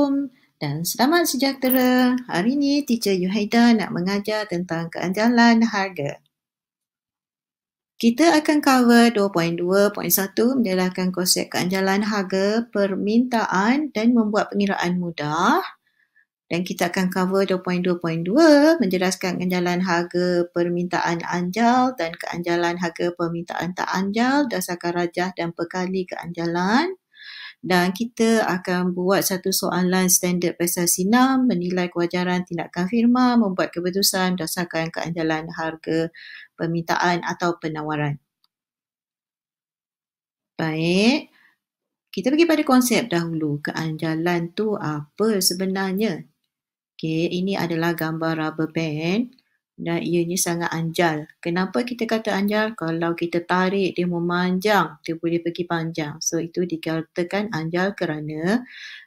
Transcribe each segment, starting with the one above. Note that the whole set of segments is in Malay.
Assalamualaikum dan selamat sejahtera. Hari ini Teacher Yuhaida nak mengajar tentang keanjalan harga. Kita akan cover 2.2.1 menjelaskan konsep keanjalan harga permintaan dan membuat pengiraan mudah. Dan kita akan cover 2.2.2 menjelaskan keanjalan harga permintaan anjal dan keanjalan harga permintaan tak anjal dasarkan rajah dan perkali keanjalan dan kita akan buat satu soalan standard pasal sinar menilai kewajaran tindakan firma membuat keputusan berdasarkan keandalan harga permintaan atau penawaran. Baik, kita pergi pada konsep dahulu. Keanjalan tu apa sebenarnya? Okey, ini adalah gambar rubber band dan ianya sangat anjal. Kenapa kita kata anjal? Kalau kita tarik dia memanjang, dia boleh pergi panjang. So itu dikatakan anjal kerana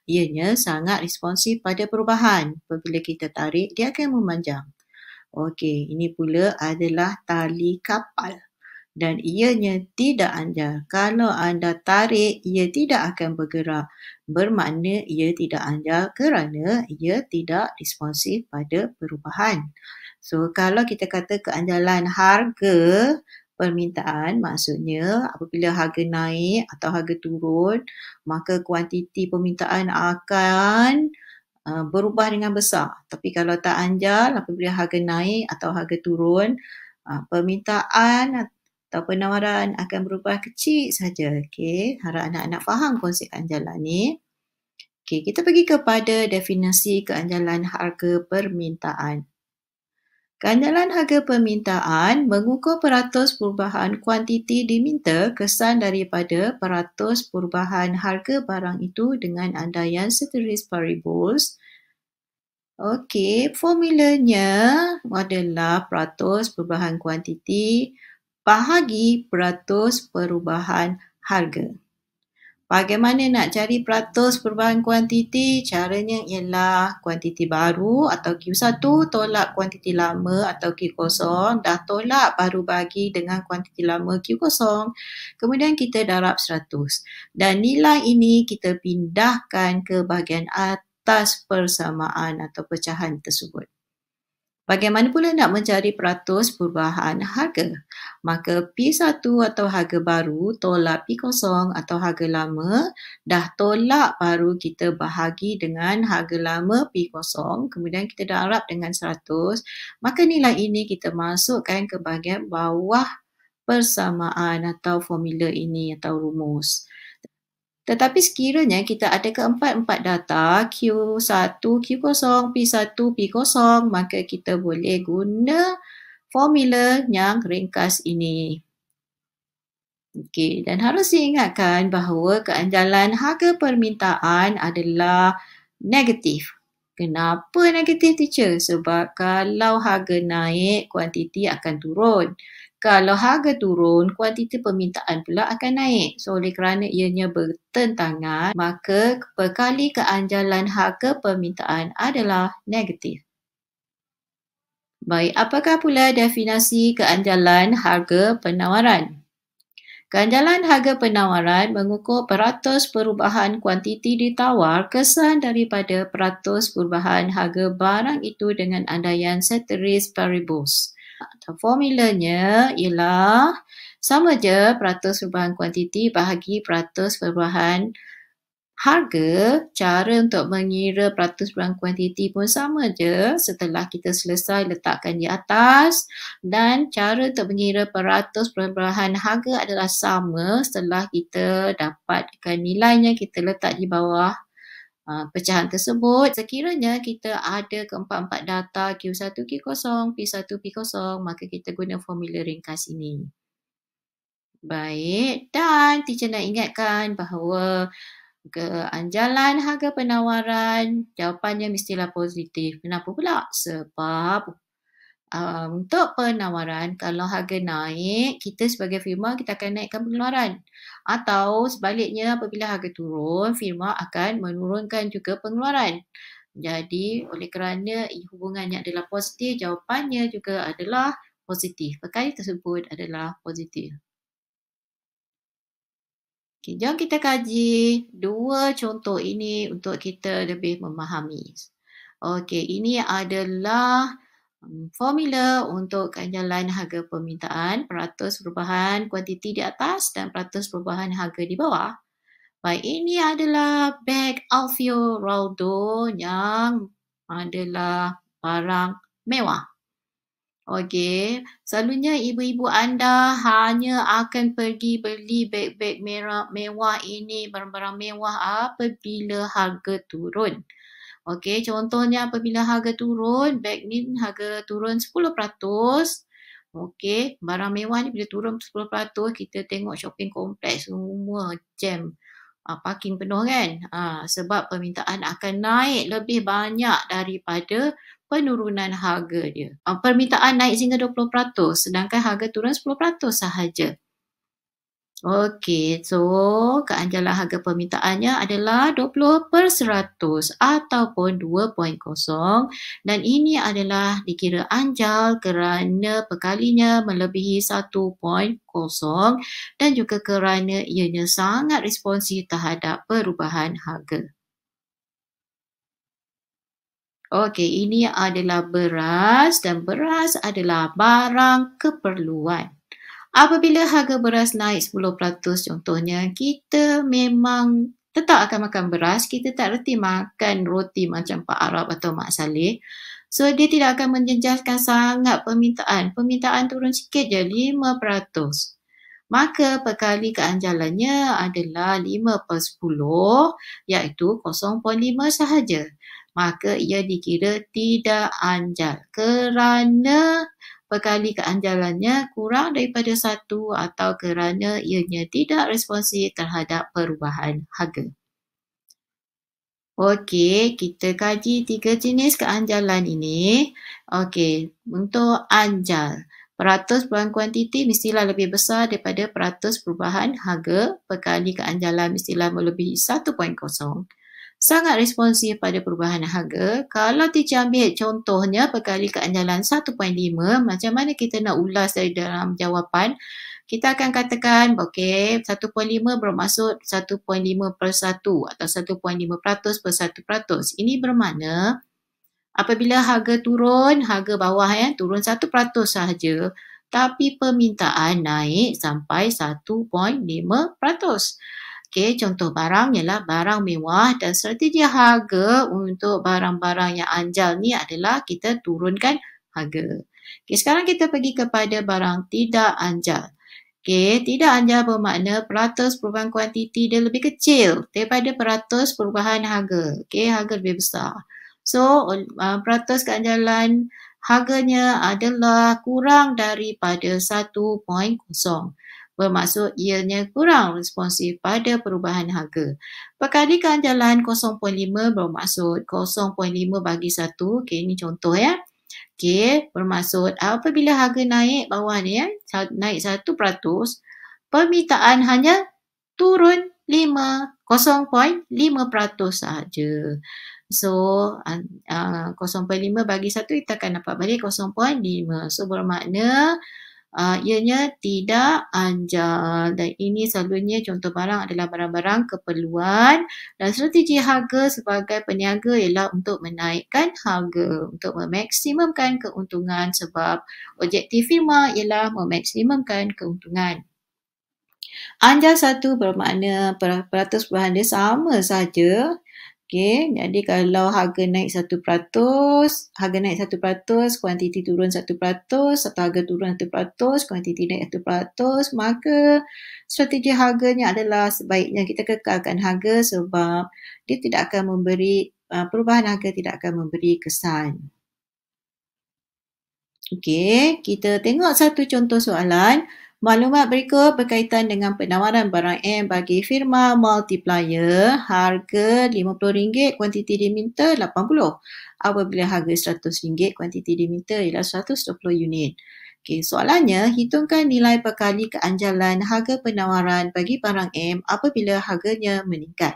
ianya sangat responsif pada perubahan. Bila kita tarik, dia akan memanjang. Okey, ini pula adalah tali kapal dan ianya tidak anjal. Kalau anda tarik, ia tidak akan bergerak. Bermakna ia tidak anjal kerana ia tidak responsif pada perubahan. So, kalau kita kata keanjalan harga permintaan, maksudnya apabila harga naik atau harga turun, maka kuantiti permintaan akan Uh, berubah dengan besar. Tapi kalau tak anjal, apabila harga naik atau harga turun, uh, permintaan atau penawaran akan berubah kecil saja. Okey, harap anak-anak faham konsep anjalan ni. Okey, kita pergi kepada definisi keanjalan harga permintaan. Keanjalan harga permintaan mengukur peratus perubahan kuantiti diminta kesan daripada peratus perubahan harga barang itu dengan andaian seteris paribus. Okey, formulanya adalah peratus perubahan kuantiti bahagi peratus perubahan harga. Bagaimana nak cari peratus perubahan kuantiti? Caranya ialah kuantiti baru atau Q1 tolak kuantiti lama atau Q0 dah tolak baru bagi dengan kuantiti lama Q0 kemudian kita darab 100 dan nilai ini kita pindahkan ke bahagian atas persamaan atau pecahan tersebut. Bagaimana pula nak mencari peratus perubahan harga? Maka P1 atau harga baru tolak P0 atau harga lama dah tolak baru kita bahagi dengan harga lama P0 kemudian kita darab dengan 100 maka nilai ini kita masukkan ke bahagian bawah persamaan atau formula ini atau rumus. Tetapi sekiranya kita ada keempat-empat data Q1, Q0, P1, P0 maka kita boleh guna formula yang ringkas ini. Okey, dan harus diingatkan bahawa keanjalan harga permintaan adalah negatif. Kenapa negatif teacher? Sebab kalau harga naik, kuantiti akan turun. Kalau harga turun, kuantiti permintaan pula akan naik. So, oleh kerana ianya bertentangan, maka perkali keanjalan harga permintaan adalah negatif. Baik, apakah pula definisi keanjalan harga penawaran? Ganjalan harga penawaran mengukur peratus perubahan kuantiti ditawar kesan daripada peratus perubahan harga barang itu dengan andaian ceteris paribus. Atau formulanya ialah sama je peratus perubahan kuantiti bahagi peratus perubahan harga cara untuk mengira peratus perang kuantiti pun sama je setelah kita selesai letakkan di atas dan cara untuk mengira peratus perubahan harga adalah sama setelah kita dapatkan nilainya kita letak di bawah uh, pecahan tersebut sekiranya kita ada keempat-empat data Q1, Q0, P1, P0 maka kita guna formula ringkas ini Baik, dan teacher nak ingatkan bahawa keanjalan harga penawaran jawapannya mestilah positif kenapa pula sebab uh, untuk penawaran kalau harga naik kita sebagai firma kita akan naikkan pengeluaran atau sebaliknya apabila harga turun firma akan menurunkan juga pengeluaran jadi oleh kerana hubungannya adalah positif jawapannya juga adalah positif perkara tersebut adalah positif Okay, jom kita kaji dua contoh ini untuk kita lebih memahami. Okey, ini adalah hmm, formula untuk ganjalan harga permintaan peratus perubahan kuantiti di atas dan peratus perubahan harga di bawah. Baik, ini adalah beg Alfio Raldo yang adalah barang mewah. Okey, selalunya ibu-ibu anda hanya akan pergi beli beg-beg merah mewah ini, barang-barang mewah apabila harga turun. Okey, contohnya apabila harga turun, beg ni harga turun 10%. Okey, barang mewah ni bila turun 10%, kita tengok shopping complex semua jam. Uh, parking penuh kan? Uh, sebab permintaan akan naik lebih banyak daripada penurunan harga dia. Ah, permintaan naik sehingga 20% sedangkan harga turun 10% sahaja. Okey, so keanjalan harga permintaannya adalah 20 per 100 ataupun 2.0 dan ini adalah dikira anjal kerana perkalinya melebihi 1.0 dan juga kerana ianya sangat responsif terhadap perubahan harga. Okey, ini adalah beras dan beras adalah barang keperluan. Apabila harga beras naik 10%, contohnya kita memang tetap akan makan beras, kita tak reti makan roti macam Pak Arab atau Mak Saleh. So, dia tidak akan menjenjaskan sangat permintaan. Permintaan turun sikit je, 5%. Maka perkali keanjalannya adalah 5 per 10 iaitu 0.5 sahaja maka ia dikira tidak anjal kerana berkali keanjalannya kurang daripada satu atau kerana ianya tidak responsif terhadap perubahan harga. Okey, kita kaji tiga jenis keanjalan ini. Okey, untuk anjal, peratus perubahan kuantiti mestilah lebih besar daripada peratus perubahan harga berkali keanjalan mestilah melebihi 1.0 sangat responsif pada perubahan harga. Kalau teacher ambil contohnya perkali keandalan 1.5, macam mana kita nak ulas dari dalam jawapan? Kita akan katakan, okey, 1.5 bermaksud 1.5 per 1 atau 1.5% peratus per 1%. Ini bermakna apabila harga turun, harga bawah ya, turun 1% sahaja, tapi permintaan naik sampai 1.5%. peratus. Okey, contoh barang ialah barang mewah dan strategi harga untuk barang-barang yang anjal ni adalah kita turunkan harga. Okey, sekarang kita pergi kepada barang tidak anjal. Okey, tidak anjal bermakna peratus perubahan kuantiti dia lebih kecil daripada peratus perubahan harga. Okey, harga lebih besar. So, uh, peratus keanjalan harganya adalah kurang daripada 1.0 bermaksud ianya kurang responsif pada perubahan harga. Perkadikan jalan 0.5 bermaksud 0.5 bagi 1. Okey, ini contoh ya. Okey, bermaksud apabila harga naik bawah ni ya, naik 1%, permintaan hanya turun 5, 0.5% sahaja. So, uh, 0.5 bagi 1 kita akan dapat balik 0.5. So, bermakna uh, ianya tidak anjal dan ini selalunya contoh barang adalah barang-barang keperluan dan strategi harga sebagai peniaga ialah untuk menaikkan harga untuk memaksimumkan keuntungan sebab objektif firma ialah memaksimumkan keuntungan. Anjal satu bermakna peratus perubahan dia sama saja Okay, jadi kalau harga naik 1%, harga naik 1%, kuantiti turun 1%, atau harga turun 1%, kuantiti naik 1%, maka strategi harganya adalah sebaiknya kita kekalkan harga sebab dia tidak akan memberi, ah, perubahan harga tidak akan memberi kesan. Okey, kita tengok satu contoh soalan. Maklumat berikut berkaitan dengan penawaran barang M bagi firma multiplier harga RM50, kuantiti diminta RM80 apabila harga RM100, kuantiti diminta ialah 120 unit. Okey, soalannya hitungkan nilai pekali keanjalan harga penawaran bagi barang M apabila harganya meningkat.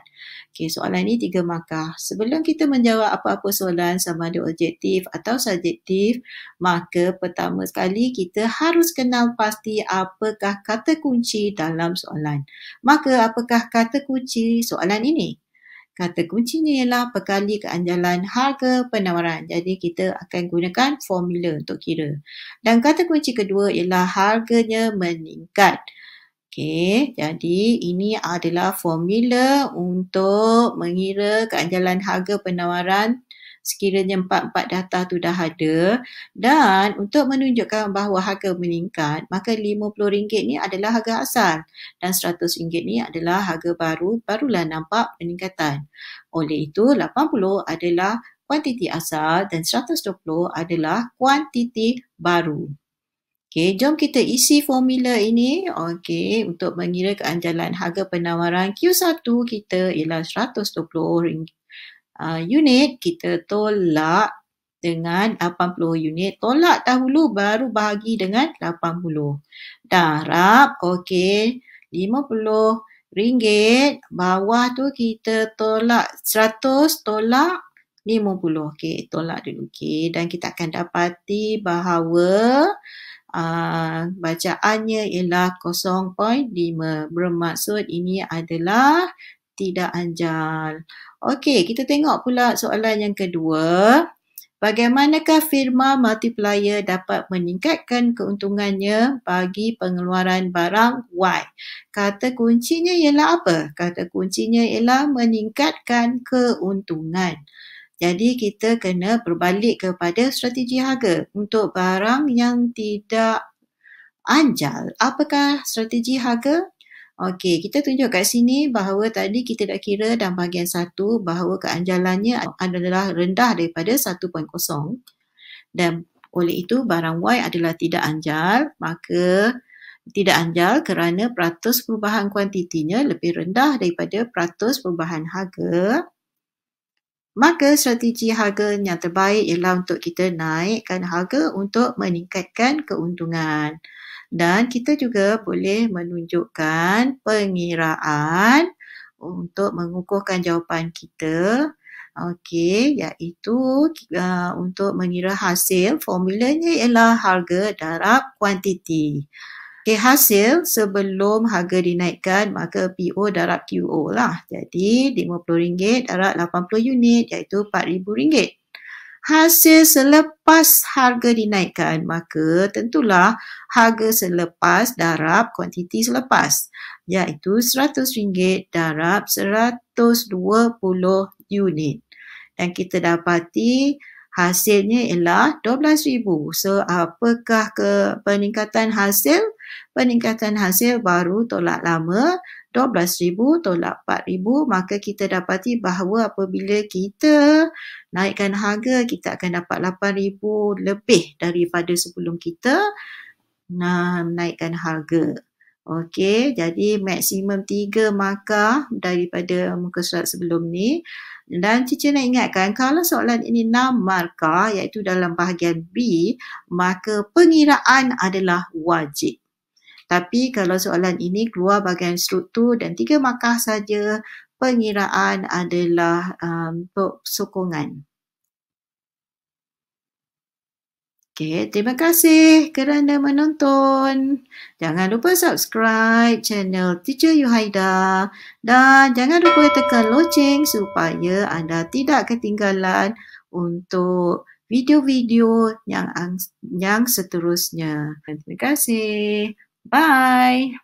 Okey, soalan ini tiga markah. Sebelum kita menjawab apa-apa soalan sama ada objektif atau subjektif, maka pertama sekali kita harus kenal pasti apakah kata kunci dalam soalan. Maka apakah kata kunci soalan ini? Kata kuncinya ialah bekali keanjalan harga penawaran. Jadi kita akan gunakan formula untuk kira. Dan kata kunci kedua ialah harganya meningkat. Okay, jadi ini adalah formula untuk mengira keanjalan harga penawaran sekiranya empat-empat data tu dah ada dan untuk menunjukkan bahawa harga meningkat maka RM50 ni adalah harga asal dan RM100 ni adalah harga baru barulah nampak peningkatan oleh itu 80 adalah kuantiti asal dan 120 adalah kuantiti baru Okay, jom kita isi formula ini. Okay, untuk mengira keanjalan harga penawaran Q1 kita ialah uh, unit kita tolak dengan 80 unit tolak dahulu baru bahagi dengan 80 darab okey 50 ringgit bawah tu kita tolak 100 tolak 50 okey tolak dulu okey dan kita akan dapati bahawa uh, bacaannya ialah 0.5 bermaksud ini adalah tidak anjal. Okey, kita tengok pula soalan yang kedua. Bagaimanakah firma multiplier dapat meningkatkan keuntungannya bagi pengeluaran barang Y? Kata kuncinya ialah apa? Kata kuncinya ialah meningkatkan keuntungan. Jadi kita kena berbalik kepada strategi harga untuk barang yang tidak anjal. Apakah strategi harga? Okey, kita tunjuk kat sini bahawa tadi kita dah kira dalam bahagian satu bahawa keanjalannya adalah rendah daripada 1.0 dan oleh itu barang Y adalah tidak anjal maka tidak anjal kerana peratus perubahan kuantitinya lebih rendah daripada peratus perubahan harga maka strategi harga yang terbaik ialah untuk kita naikkan harga untuk meningkatkan keuntungan dan kita juga boleh menunjukkan pengiraan untuk mengukuhkan jawapan kita okey iaitu uh, untuk mengira hasil formulanya ialah harga darab kuantiti okey hasil sebelum harga dinaikkan maka PO darab QO lah jadi RM50 darab 80 unit iaitu RM4000 hasil selepas harga dinaikkan maka tentulah harga selepas darab kuantiti selepas iaitu RM100 darab 120 unit dan kita dapati hasilnya ialah 12000 so apakah ke peningkatan hasil peningkatan hasil baru tolak lama 12,000 tolak 4,000 maka kita dapati bahawa apabila kita naikkan harga kita akan dapat 8,000 lebih daripada sebelum kita naikkan harga. Okey, jadi maksimum 3 maka daripada muka surat sebelum ni. Dan cici nak ingatkan kalau soalan ini 6 markah iaitu dalam bahagian B, maka pengiraan adalah wajib. Tapi kalau soalan ini keluar bahagian struktur dan tiga markah saja, pengiraan adalah um, sokongan. Okay, terima kasih kerana menonton. Jangan lupa subscribe channel Teacher Yuhaida dan jangan lupa tekan loceng supaya anda tidak ketinggalan untuk video-video yang yang seterusnya. Terima kasih. Bye.